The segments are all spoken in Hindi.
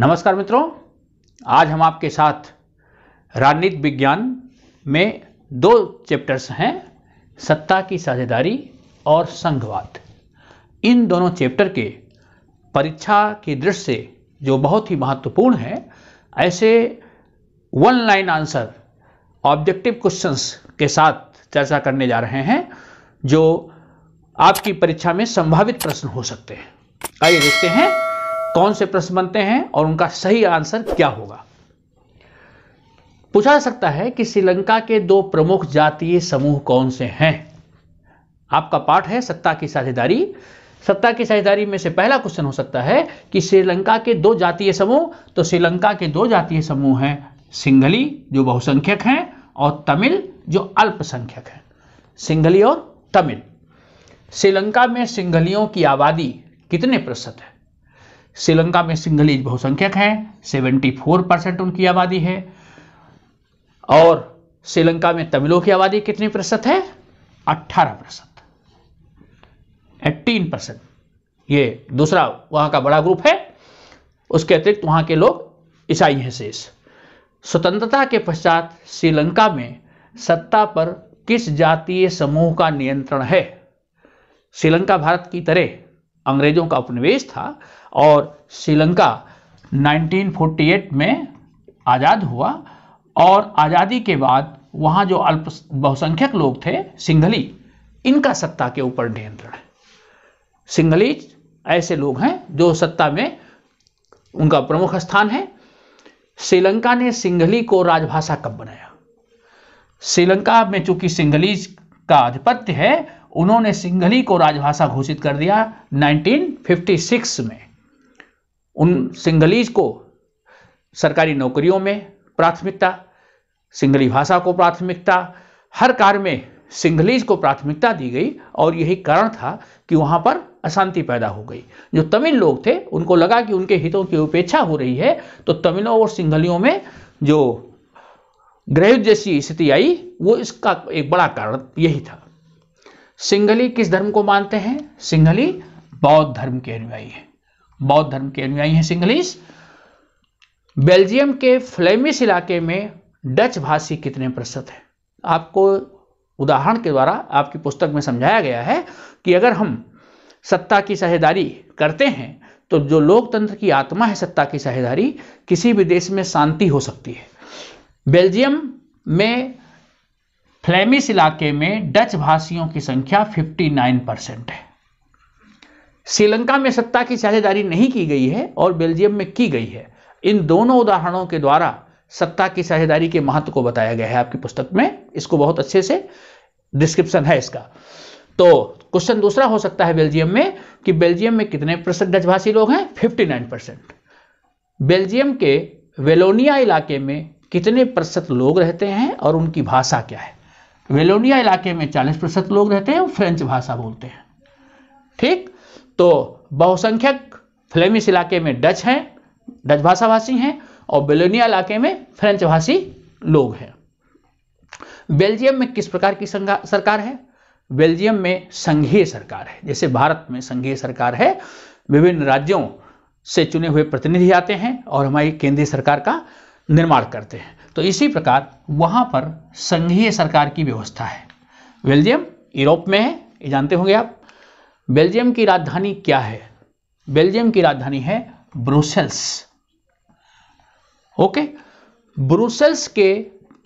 नमस्कार मित्रों आज हम आपके साथ राजनीति विज्ञान में दो चैप्टर्स हैं सत्ता की साझेदारी और संघवाद इन दोनों चैप्टर के परीक्षा की दृष्टि से जो बहुत ही महत्वपूर्ण है ऐसे one line answer objective questions के साथ चर्चा करने जा रहे हैं जो आपकी परीक्षा में संभावित प्रश्न हो सकते हैं आइए देखते हैं कौन से प्रश्न बनते हैं और उनका सही आंसर क्या होगा पूछा सकता है कि श्रीलंका के दो प्रमुख जातीय समूह कौन से हैं आपका पाठ है सत्ता की साझेदारी सत्ता की साझेदारी में से पहला क्वेश्चन हो सकता है कि श्रीलंका के दो जातीय समूह तो श्रीलंका के दो जातीय समूह हैं सिंघली जो बहुसंख्यक हैं और तमिल जो अल्पसंख्यक हैं सिंघली और तमिल श्रीलंका में सिंघलियों की आबादी कितने प्रतिशत है श्रीलंका में सिंघली बहुसंख्यक हैं 74 परसेंट उनकी आबादी है और श्रीलंका में तमिलों की आबादी कितनी प्रतिशत है 18 प्रतिशत एटीन परसेंट ये दूसरा वहां का बड़ा ग्रुप है उसके अतिरिक्त वहां के लोग ईसाई हैं शेष स्वतंत्रता के पश्चात श्रीलंका में सत्ता पर किस जातीय समूह का नियंत्रण है श्रीलंका भारत की तरह अंग्रेजों का उपनिवेश था और श्रीलंका 1948 में आज़ाद हुआ और आज़ादी के बाद वहाँ जो अल्प बहुसंख्यक लोग थे सिंघली इनका सत्ता के ऊपर नियंत्रण है सिंघली ऐसे लोग हैं जो सत्ता में उनका प्रमुख स्थान है श्रीलंका ने सिंघली को राजभाषा कब बनाया श्रीलंका में चूंकि सिंघली का आधिपत्य है उन्होंने सिंघली को राजभाषा घोषित कर दिया 1956 में उन सिंघलीज को सरकारी नौकरियों में प्राथमिकता सिंघली भाषा को प्राथमिकता हर कार्य में सिंघलीज को प्राथमिकता दी गई और यही कारण था कि वहाँ पर अशांति पैदा हो गई जो तमिल लोग थे उनको लगा कि उनके हितों की उपेक्षा हो रही है तो तमिलों और सिंघलियों में जो ग्रह जैसी स्थिति आई वो इसका एक बड़ा कारण यही था सिंघली किस धर्म को मानते हैं सिंघली बौद्ध धर्म के अनुयायी है बौद्ध धर्म के अनुयायी है सिंगलिस बेल्जियम के फ्लेमिश इलाके में डच भाषी कितने प्रतिशत है आपको उदाहरण के द्वारा आपकी पुस्तक में समझाया गया है कि अगर हम सत्ता की साझेदारी करते हैं तो जो लोकतंत्र की आत्मा है सत्ता की साझेदारी किसी भी देश में शांति हो सकती है बेल्जियम में फ्लेमिश इलाके में डच भाषियों की संख्या 59 परसेंट है श्रीलंका में सत्ता की साझेदारी नहीं की गई है और बेल्जियम में की गई है इन दोनों उदाहरणों के द्वारा सत्ता की साझेदारी के महत्व को बताया गया है आपकी पुस्तक में इसको बहुत अच्छे से डिस्क्रिप्शन है इसका तो क्वेश्चन दूसरा हो सकता है बेल्जियम में कि बेल्जियम में कितने प्रतिशत डच भाषी लोग हैं 59 परसेंट बेल्जियम के वेलोनिया इलाके में कितने प्रतिशत लोग रहते हैं और उनकी भाषा क्या है वेलोनिया इलाके में 40 प्रतिशत लोग रहते हैं और फ्रेंच भाषा बोलते हैं ठीक तो बहुसंख्यक फ्लेमिश इलाके में डच हैं डच भाषा भाषी हैं और बेलोनिया इलाके में फ्रेंच भाषी लोग हैं बेल्जियम में किस प्रकार की सरकार है बेल्जियम में संघीय सरकार है जैसे भारत में संघीय सरकार है विभिन्न राज्यों से चुने हुए प्रतिनिधि आते हैं और हमारी केंद्रीय सरकार का निर्माण करते हैं तो इसी प्रकार वहां पर संघीय सरकार की व्यवस्था है बेल्जियम यूरोप में है ये जानते होंगे आप बेल्जियम की राजधानी क्या है बेल्जियम की राजधानी है ब्रुसेल्स ओके ब्रुसेल्स के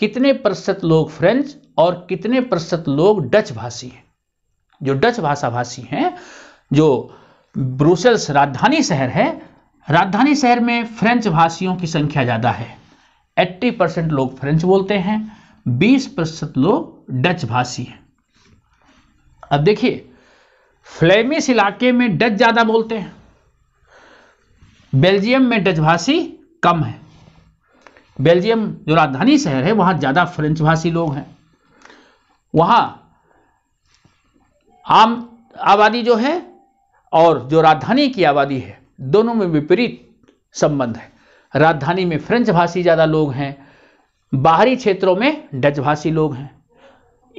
कितने प्रतिशत लोग फ्रेंच और कितने प्रतिशत लोग डच भाषी हैं जो डच भाषा भाषी हैं जो ब्रुसेल्स राजधानी शहर है राजधानी शहर में फ्रेंच भाषियों की संख्या ज़्यादा है 80 परसेंट लोग फ्रेंच बोलते हैं 20 प्रतिशत लोग डच भाषी हैं अब देखिए फ्लेमिस इलाके में डच ज़्यादा बोलते हैं बेल्जियम में डच भाषी कम है बेल्जियम जो राजधानी शहर है वहां ज़्यादा फ्रेंच भाषी लोग हैं वहां आम आबादी जो है और जो राजधानी की आबादी है दोनों में विपरीत संबंध है राजधानी में फ्रेंच भाषी ज़्यादा लोग हैं बाहरी क्षेत्रों में डच भाषी लोग हैं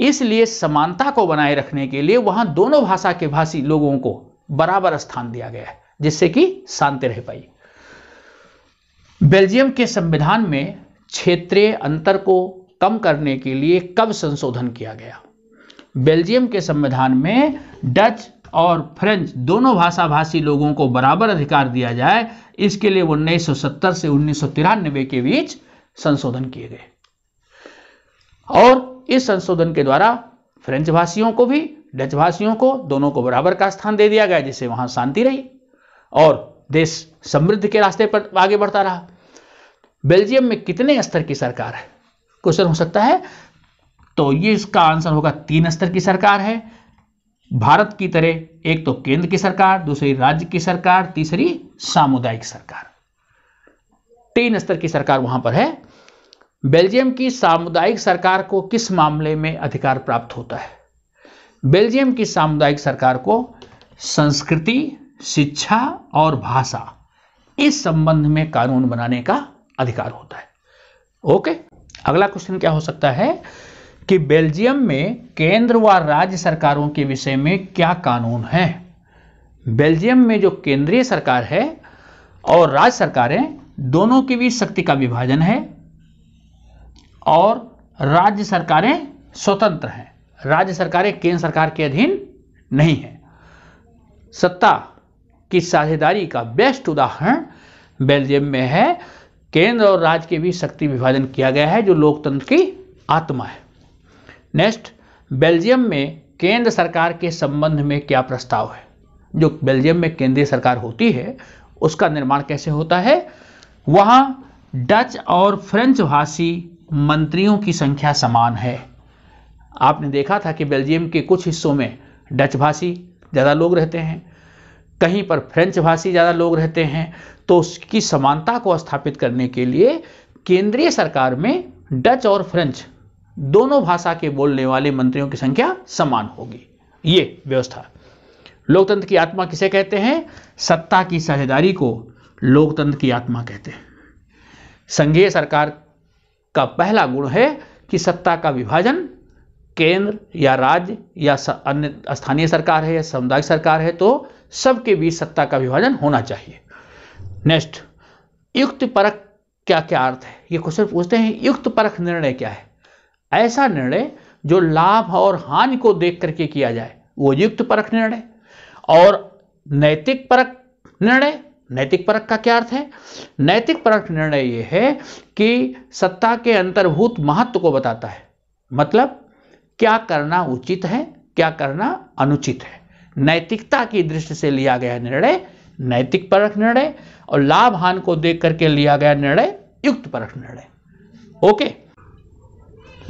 इसलिए समानता को बनाए रखने के लिए वहाँ दोनों भाषा के भाषी लोगों को बराबर स्थान दिया गया है जिससे कि शांति रह पाई बेल्जियम के संविधान में क्षेत्रीय अंतर को कम करने के लिए कब संशोधन किया गया बेल्जियम के संविधान में डच और फ्रेंच दोनों भाषा भाषी लोगों को बराबर अधिकार दिया जाए इसके लिए 1970 से उन्नीस के बीच संशोधन किए गए और इस संशोधन के द्वारा फ्रेंच भाषियों को भी डच भाषियों को दोनों को बराबर का स्थान दे दिया गया जिससे वहां शांति रही और देश समृद्ध के रास्ते पर आगे बढ़ता रहा बेल्जियम में कितने स्तर की सरकार है क्वेश्चन हो सकता है तो ये इसका आंसर होगा तीन स्तर की सरकार है भारत की तरह एक तो केंद्र की सरकार दूसरी राज्य की सरकार तीसरी सामुदायिक सरकार तीन स्तर की सरकार वहां पर है बेल्जियम की सामुदायिक सरकार को किस मामले में अधिकार प्राप्त होता है बेल्जियम की सामुदायिक सरकार को संस्कृति शिक्षा और भाषा इस संबंध में कानून बनाने का अधिकार होता है ओके अगला क्वेश्चन क्या हो सकता है कि बेल्जियम में केंद्र व राज्य सरकारों के विषय में क्या कानून है बेल्जियम में जो केंद्रीय सरकार है और राज्य सरकारें दोनों के बीच शक्ति का विभाजन है और राज्य सरकारें स्वतंत्र हैं राज्य सरकारें केंद्र सरकार के अधीन नहीं है सत्ता की साझेदारी का बेस्ट उदाहरण बेल्जियम में है केंद्र और राज्य के बीच शक्ति विभाजन किया गया है जो लोकतंत्र की आत्मा है नेक्स्ट बेल्जियम में केंद्र सरकार के संबंध में क्या प्रस्ताव है जो बेल्जियम में केंद्रीय सरकार होती है उसका निर्माण कैसे होता है वहाँ डच और फ्रेंच भाषी मंत्रियों की संख्या समान है आपने देखा था कि बेल्जियम के कुछ हिस्सों में डच भाषी ज़्यादा लोग रहते हैं कहीं पर फ्रेंच भाषी ज़्यादा लोग रहते हैं तो उसकी समानता को स्थापित करने के लिए केंद्रीय सरकार में डच और फ्रेंच दोनों भाषा के बोलने वाले मंत्रियों की संख्या समान होगी ये व्यवस्था लोकतंत्र की आत्मा किसे कहते हैं सत्ता की साझेदारी को लोकतंत्र की आत्मा कहते हैं संघीय सरकार का पहला गुण है कि सत्ता का विभाजन केंद्र या राज्य या अन्य स्थानीय सरकार है या सामुदायिक सरकार है तो सबके बीच सत्ता का विभाजन होना चाहिए नेक्स्ट युक्त परक क्या क्या अर्थ है ये क्वेश्चन पूछते हैं युक्त परख निर्णय क्या है ऐसा निर्णय जो लाभ और हानि को देख करके किया जाए वो युक्त परक निर्णय और नैतिक परक निर्णय नैतिक परक का क्या अर्थ है नैतिक परक निर्णय यह है कि सत्ता के अंतर्भूत महत्व को बताता है मतलब क्या करना उचित है क्या करना अनुचित है नैतिकता की दृष्टि से लिया गया निर्णय नैतिक परक निर्णय और लाभ हान को देख करके लिया गया निर्णय युक्त परक निर्णय ओके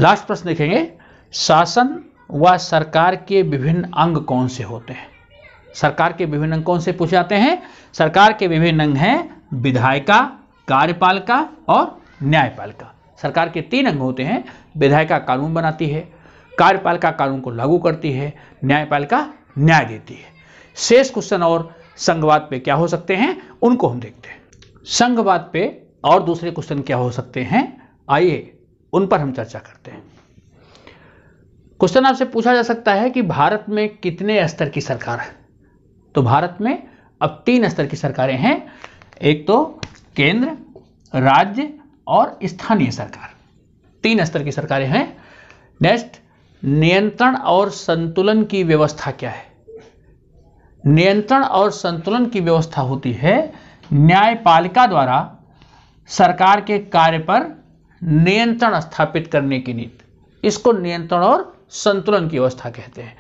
लास्ट प्रश्न देखेंगे शासन व सरकार के विभिन्न अंग कौन से होते हैं सरकार के विभिन्न अंग कौन से पूछे जाते हैं सरकार के विभिन्न अंग हैं विधायिका कार्यपालिका और न्यायपालिका सरकार के तीन अंग होते हैं विधायिका कानून बनाती है कार्यपालिका कानून को लागू करती है न्यायपालिका न्याय देती है शेष क्वेश्चन और संघवाद पे क्या हो सकते हैं उनको हम देखते हैं संघवाद पे और दूसरे क्वेश्चन क्या हो सकते हैं आइए उन पर हम चर्चा करते हैं क्वेश्चन आपसे पूछा जा सकता है कि भारत में कितने स्तर की सरकार है तो भारत में अब तीन स्तर की सरकारें हैं एक तो केंद्र राज्य और स्थानीय सरकार तीन स्तर की सरकारें हैं नेक्स्ट नियंत्रण और संतुलन की व्यवस्था क्या है नियंत्रण और संतुलन की व्यवस्था होती है न्यायपालिका द्वारा सरकार के कार्य पर नियंत्रण स्थापित करने की नीति इसको नियंत्रण और संतुलन की अवस्था कहते हैं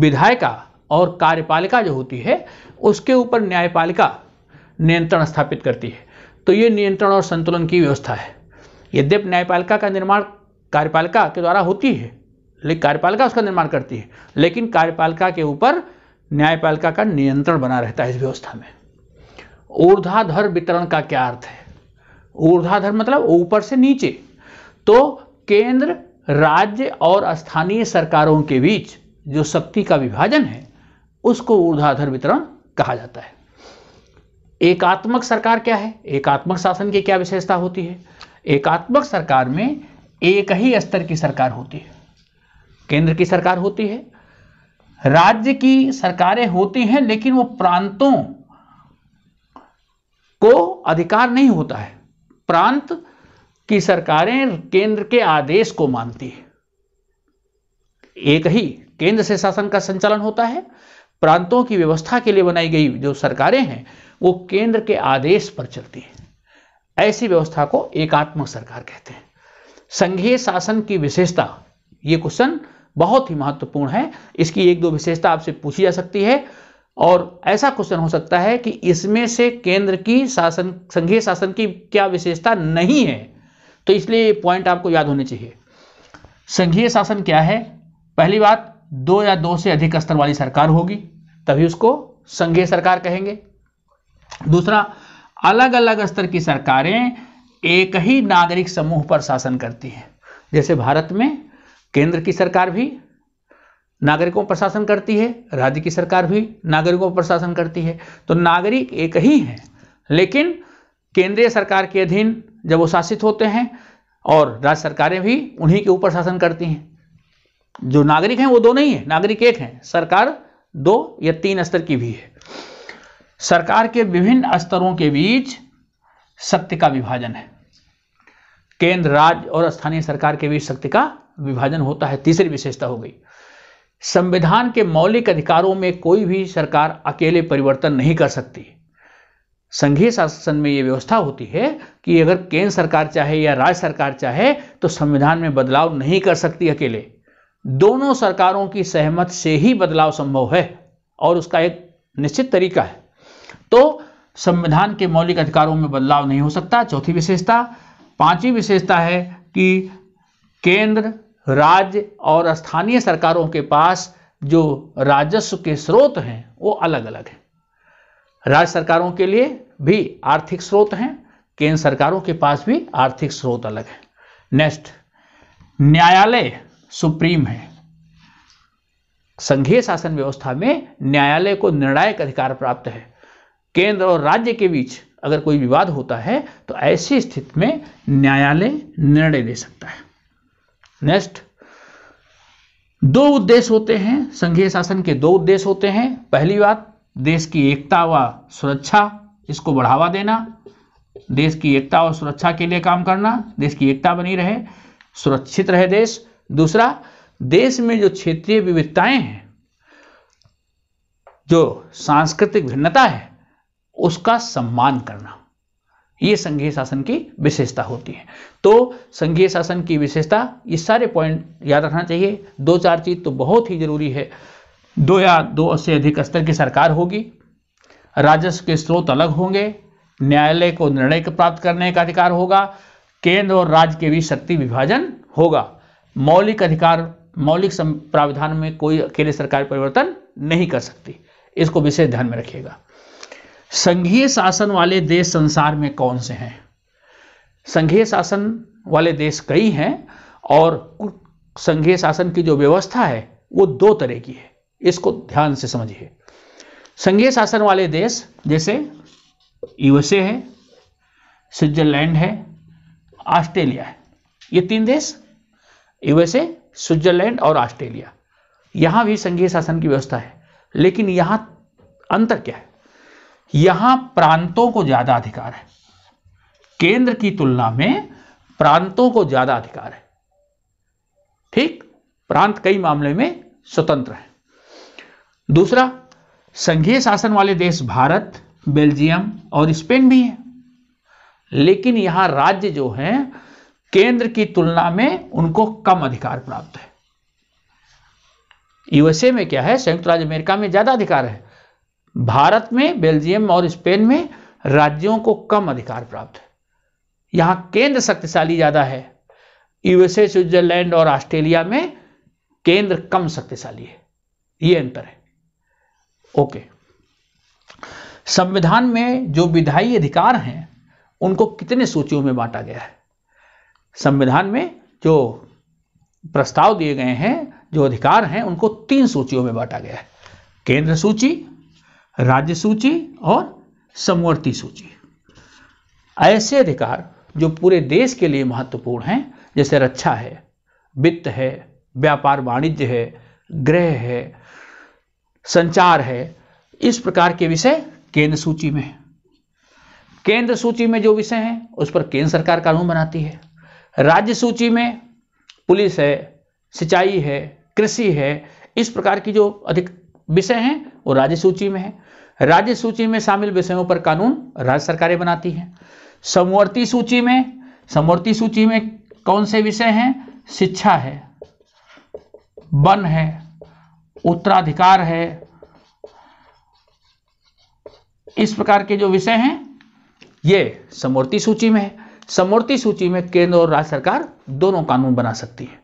विधायिका और कार्यपालिका जो होती है उसके ऊपर न्यायपालिका नियंत्रण स्थापित करती है तो ये नियंत्रण और संतुलन की व्यवस्था है यद्यप न्यायपालिका का निर्माण कार्यपालिका के द्वारा होती है लेकिन कार्यपालिका उसका निर्माण करती है लेकिन कार्यपालिका के ऊपर न्यायपालिका का नियंत्रण बना रहता है इस व्यवस्था में ऊर्धाधर वितरण का क्या अर्थ है ऊर्धाधर मतलब ऊपर से नीचे तो केंद्र राज्य और स्थानीय सरकारों के बीच जो शक्ति का विभाजन है उसको ऊर्धाधर वितरण कहा जाता है एकात्मक सरकार क्या है एकात्मक शासन की क्या विशेषता होती है एकात्मक सरकार में एक ही स्तर की सरकार होती है केंद्र की सरकार होती है राज्य की सरकारें होती हैं लेकिन वो प्रांतों को अधिकार नहीं होता है प्रांत की सरकारें केंद्र के आदेश को मानती है एक ही केंद्र से शासन का संचालन होता है प्रांतों की व्यवस्था के लिए बनाई गई जो सरकारें हैं वो केंद्र के आदेश पर चलती हैं ऐसी व्यवस्था को एकात्मक सरकार कहते हैं संघीय शासन की विशेषता ये क्वेश्चन बहुत ही महत्वपूर्ण है इसकी एक दो विशेषता आपसे पूछी जा सकती है और ऐसा क्वेश्चन हो सकता है कि इसमें से केंद्र की शासन संघीय शासन की क्या विशेषता नहीं है तो इसलिए पॉइंट आपको याद होने चाहिए संघीय शासन क्या है पहली बात दो या दो से अधिक स्तर वाली सरकार होगी तभी उसको संघीय सरकार कहेंगे दूसरा अलग अलग स्तर की सरकारें एक ही नागरिक समूह पर शासन करती हैं जैसे भारत में केंद्र की सरकार भी नागरिकों पर शासन करती है राज्य की सरकार भी नागरिकों पर शासन करती है तो नागरिक एक ही है लेकिन केंद्रीय सरकार के अधीन जब वो शासित होते हैं और राज्य सरकारें भी उन्हीं के ऊपर शासन करती हैं जो नागरिक हैं वो दो नहीं है नागरिक एक है सरकार दो या तीन स्तर की भी है सरकार के विभिन्न स्तरों के बीच शक्ति का विभाजन है केंद्र राज्य और स्थानीय सरकार के बीच शक्ति का विभाजन होता है तीसरी विशेषता हो गई संविधान के मौलिक अधिकारों में कोई भी सरकार अकेले परिवर्तन नहीं कर सकती संघीय शासन में यह व्यवस्था होती है कि अगर केंद्र सरकार चाहे या राज्य सरकार चाहे तो संविधान में बदलाव नहीं कर सकती अकेले दोनों सरकारों की सहमत से ही बदलाव संभव है और उसका एक निश्चित तरीका है तो संविधान के मौलिक अधिकारों में बदलाव नहीं हो सकता चौथी विशेषता पांचवी विशेषता है कि केंद्र राज्य और स्थानीय सरकारों के पास जो राजस्व के स्रोत हैं वो अलग अलग हैं राज्य सरकारों के लिए भी आर्थिक स्रोत हैं केंद्र सरकारों के पास भी आर्थिक स्रोत अलग हैं नेक्स्ट न्यायालय सुप्रीम है संघीय शासन व्यवस्था में न्यायालय को निर्णायक अधिकार प्राप्त है केंद्र और राज्य के बीच अगर कोई विवाद होता है तो ऐसी स्थिति में न्यायालय निर्णय दे सकता है नेक्स्ट दो उद्देश्य होते हैं संघीय शासन के दो उद्देश्य होते हैं पहली बात देश की एकता व सुरक्षा इसको बढ़ावा देना देश की एकता और सुरक्षा के लिए काम करना देश की एकता बनी रहे सुरक्षित रहे देश दूसरा देश में जो क्षेत्रीय विविधताएं हैं जो सांस्कृतिक भिन्नता है उसका सम्मान करना ये संघीय शासन की विशेषता होती है तो संघीय शासन की विशेषता ये सारे पॉइंट याद रखना चाहिए दो चार चीज़ तो बहुत ही जरूरी है दो या दो से अधिक स्तर की सरकार होगी राजस्व के स्रोत अलग होंगे न्यायालय को निर्णय प्राप्त करने का अधिकार होगा केंद्र और राज्य के बीच शक्ति विभाजन होगा मौलिक अधिकार मौलिक प्राविधान में कोई अकेले सरकार परिवर्तन नहीं कर सकती इसको विशेष ध्यान में रखिएगा संघीय शासन वाले देश संसार में कौन से हैं संघीय शासन वाले देश कई हैं और संघीय शासन की जो व्यवस्था है वो दो तरह की है इसको ध्यान से समझिए संघीय शासन वाले देश जैसे यूएसए है स्विट्जरलैंड है ऑस्ट्रेलिया है ये तीन देश यूएसए स्विट्जरलैंड और ऑस्ट्रेलिया यहाँ भी संघीय शासन की व्यवस्था है लेकिन यहाँ अंतर क्या है यहां प्रांतों को ज्यादा अधिकार है केंद्र की तुलना में प्रांतों को ज्यादा अधिकार है ठीक प्रांत कई मामले में स्वतंत्र है दूसरा संघीय शासन वाले देश भारत बेल्जियम और स्पेन भी है लेकिन यहां राज्य जो है केंद्र की तुलना में उनको कम अधिकार प्राप्त है यूएसए में क्या है संयुक्त राज्य अमेरिका में ज्यादा अधिकार है भारत में बेल्जियम और स्पेन में राज्यों को कम अधिकार प्राप्त है यहां केंद्र शक्तिशाली ज्यादा है यूएसए स्विट्जरलैंड और ऑस्ट्रेलिया में केंद्र कम शक्तिशाली है ये अंतर है ओके संविधान में जो विधायी अधिकार हैं उनको कितने सूचियों में बांटा गया है संविधान में जो प्रस्ताव दिए गए हैं जो अधिकार हैं उनको तीन सूचियों में बांटा गया है केंद्र सूची राज्य सूची और समवर्ती सूची ऐसे अधिकार जो पूरे देश के लिए महत्वपूर्ण हैं जैसे रक्षा है वित्त है व्यापार वाणिज्य है गृह है संचार है इस प्रकार के विषय केंद्र सूची में है केंद्र सूची में जो विषय हैं उस पर केंद्र सरकार कानून बनाती है राज्य सूची में पुलिस है सिंचाई है कृषि है इस प्रकार की जो अधिक विषय हैं वो राज्य सूची में है राज्य सूची में शामिल विषयों पर कानून राज्य सरकारें बनाती हैं समवर्ती सूची में समवर्ती सूची में कौन से विषय हैं शिक्षा है वन है उत्तराधिकार है इस प्रकार के जो विषय हैं ये समवर्ती सूची में है समवर्ती सूची में केंद्र और राज्य सरकार दोनों कानून बना सकती है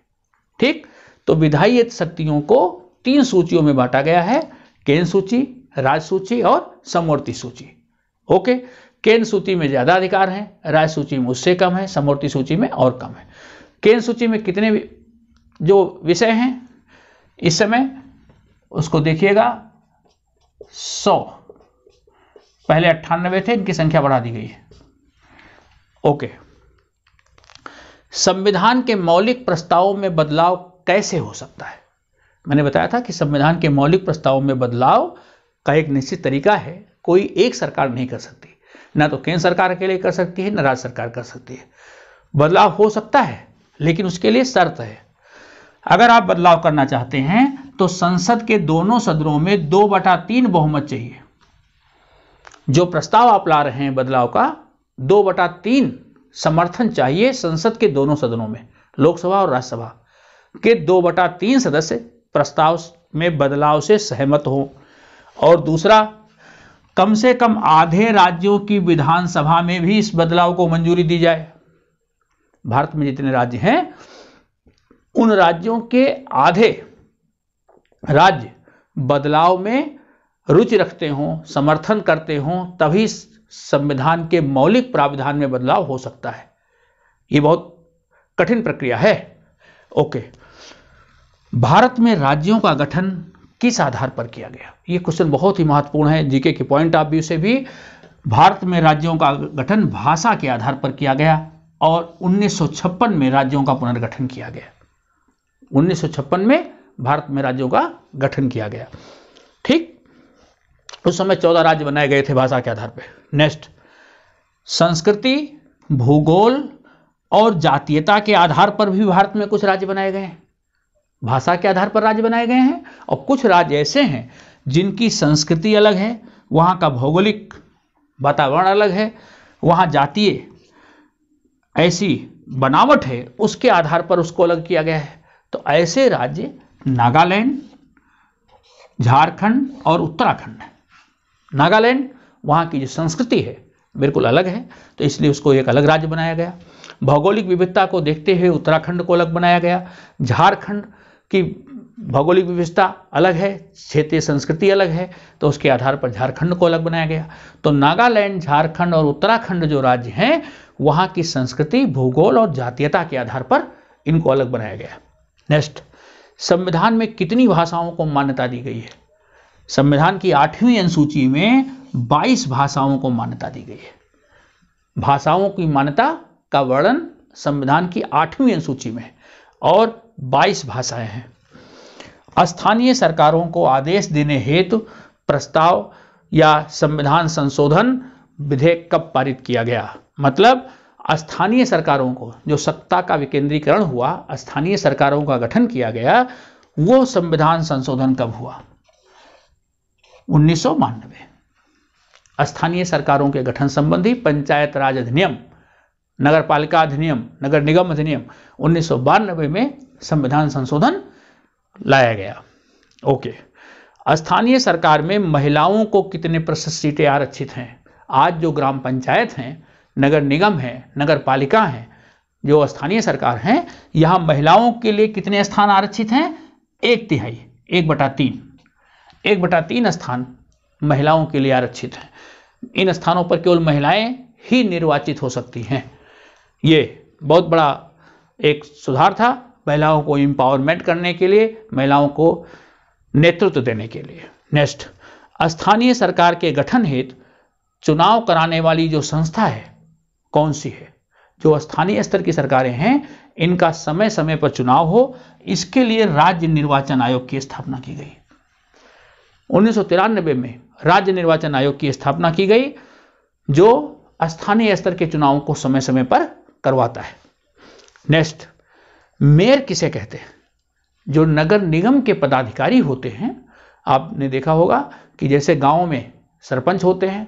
ठीक तो विधायी शक्तियों को तीन सूचियों में बांटा गया है केंद्र सूची सूची और समूर्ति सूची ओके केन सूची में ज़्यादा अधिकार है राज सूची में उससे कम है समूर्ति सूची में और कम है केन सूची में कितने जो विषय हैं इस समय उसको देखिएगा सौ पहले अट्ठानबे थे इनकी संख्या बढ़ा दी गई है ओके संविधान के मौलिक प्रस्तावों में बदलाव कैसे हो सकता है मैंने बताया था कि संविधान के मौलिक प्रस्तावों में बदलाव का एक निश्चित तरीका है कोई एक सरकार नहीं कर सकती ना तो केंद्र सरकार के लिए कर सकती है ना राज्य सरकार कर सकती है बदलाव हो सकता है लेकिन उसके लिए शर्त है अगर आप बदलाव करना चाहते हैं तो संसद के दोनों सदनों में दो बटा तीन बहुमत चाहिए जो प्रस्ताव आप ला रहे हैं बदलाव का दो बटा तीन समर्थन चाहिए संसद के दोनों सदनों में लोकसभा और राज्यसभा के दो बटा तीन सदस्य प्रस्ताव में बदलाव से सहमत हों और दूसरा कम से कम आधे राज्यों की विधानसभा में भी इस बदलाव को मंजूरी दी जाए भारत में जितने राज्य हैं उन राज्यों के आधे राज्य बदलाव में रुचि रखते हों समर्थन करते हों तभी संविधान के मौलिक प्राविधान में बदलाव हो सकता है ये बहुत कठिन प्रक्रिया है ओके भारत में राज्यों का गठन किस आधार पर किया गया ये क्वेश्चन बहुत ही महत्वपूर्ण है जीके के पॉइंट ऑफ व्यू से भी भारत में राज्यों का गठन भाषा के आधार पर किया गया और 1956 में राज्यों का पुनर्गठन किया गया 1956 में भारत में राज्यों का गठन किया गया ठीक उस समय चौदह राज्य बनाए गए थे भाषा के आधार पर नेक्स्ट संस्कृति भूगोल और जातीयता के आधार पर भी भारत में कुछ राज्य बनाए गए हैं भाषा के आधार पर राज्य बनाए गए हैं और कुछ राज्य ऐसे हैं जिनकी संस्कृति अलग है वहाँ का भौगोलिक वातावरण अलग है वहाँ जातीय ऐसी बनावट है उसके आधार पर उसको अलग किया गया है तो ऐसे राज्य नागालैंड झारखंड और उत्तराखंड नागालैंड वहाँ की जो संस्कृति है बिल्कुल अलग है तो इसलिए उसको एक अलग राज्य बनाया गया भौगोलिक विविधता को देखते हुए उत्तराखंड को अलग बनाया गया झारखंड कि भौगोलिक विविधता अलग है क्षेत्रीय संस्कृति अलग है तो उसके आधार पर झारखंड को अलग बनाया गया तो नागालैंड झारखंड और उत्तराखंड जो राज्य हैं वहां की संस्कृति भूगोल और जातीयता के आधार पर इनको अलग बनाया गया नेक्स्ट संविधान में कितनी भाषाओं को मान्यता दी गई है संविधान की आठवीं अनुसूची में 22 भाषाओं को मान्यता दी गई है भाषाओं की मान्यता का वर्णन संविधान की आठवीं अनुसूची में और 22 भाषाएं हैं स्थानीय सरकारों को आदेश देने हेतु प्रस्ताव या संविधान संशोधन विधेयक कब पारित किया गया मतलब स्थानीय सरकारों को जो सत्ता का विकेंद्रीकरण हुआ स्थानीय सरकारों का गठन किया गया वो संविधान संशोधन कब हुआ उन्नीस स्थानीय सरकारों के गठन संबंधी पंचायत राज अधिनियम नगर पालिका अधिनियम नगर निगम अधिनियम उन्नीस में संविधान संशोधन लाया गया ओके स्थानीय सरकार में महिलाओं को कितने प्रतिशत सीटें आरक्षित हैं आज जो ग्राम पंचायत हैं नगर निगम है नगर पालिका हैं जो स्थानीय सरकार है यहां महिलाओं के लिए कितने स्थान आरक्षित हैं एक तिहाई एक बटा तीन एक बटा तीन स्थान महिलाओं के लिए आरक्षित हैं इन स्थानों पर केवल महिलाएं ही निर्वाचित हो सकती हैं ये बहुत बड़ा एक सुधार था महिलाओं को इंपावरमेंट करने के लिए महिलाओं को नेतृत्व देने के लिए नेक्स्ट स्थानीय सरकार के गठन हेतु चुनाव कराने वाली जो संस्था है कौन सी है जो स्थानीय स्तर की सरकारें हैं इनका समय समय पर चुनाव हो इसके लिए राज्य निर्वाचन आयोग की स्थापना की गई उन्नीस में राज्य निर्वाचन आयोग की स्थापना की गई जो स्थानीय स्तर के चुनावों को समय समय पर करवाता है नेक्स्ट मेयर किसे कहते हैं जो नगर निगम के पदाधिकारी होते हैं आपने देखा होगा कि जैसे गांव में सरपंच होते हैं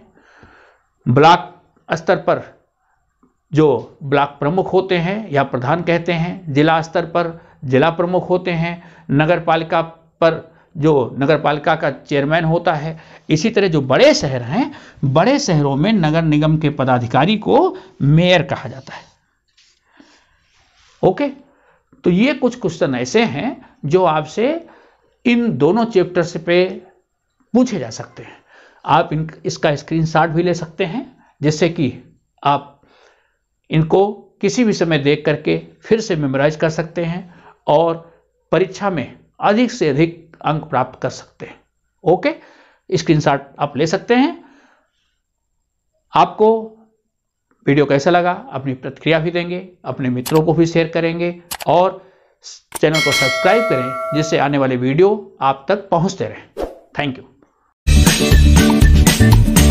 ब्लॉक स्तर पर जो ब्लॉक प्रमुख होते हैं या प्रधान कहते हैं जिला स्तर पर जिला प्रमुख होते हैं नगर पालिका पर जो नगर पालिका का चेयरमैन होता है इसी तरह जो बड़े शहर हैं बड़े शहरों में नगर निगम के पदाधिकारी को मेयर कहा जाता है ओके तो ये कुछ क्वेश्चन ऐसे हैं जो आपसे इन दोनों चैप्टर्स पे पूछे जा सकते हैं आप इन इसका स्क्रीनशॉट भी ले सकते हैं जिससे कि आप इनको किसी भी समय देख करके फिर से मेमोराइज कर सकते हैं और परीक्षा में अधिक से अधिक अंक प्राप्त कर सकते हैं ओके स्क्रीनशॉट आप ले सकते हैं आपको वीडियो कैसा लगा अपनी प्रतिक्रिया भी देंगे अपने मित्रों को भी शेयर करेंगे और चैनल को सब्सक्राइब करें जिससे आने वाले वीडियो आप तक पहुंचते रहें थैंक यू